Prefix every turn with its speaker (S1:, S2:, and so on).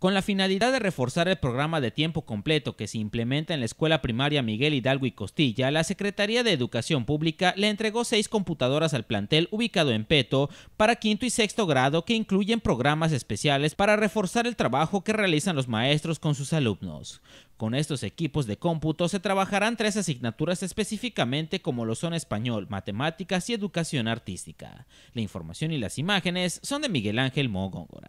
S1: Con la finalidad de reforzar el programa de tiempo completo que se implementa en la Escuela Primaria Miguel Hidalgo y Costilla, la Secretaría de Educación Pública le entregó seis computadoras al plantel ubicado en Peto para quinto y sexto grado que incluyen programas especiales para reforzar el trabajo que realizan los maestros con sus alumnos. Con estos equipos de cómputo se trabajarán tres asignaturas específicamente como lo son español, matemáticas y educación artística. La información y las imágenes son de Miguel Ángel Mogongo.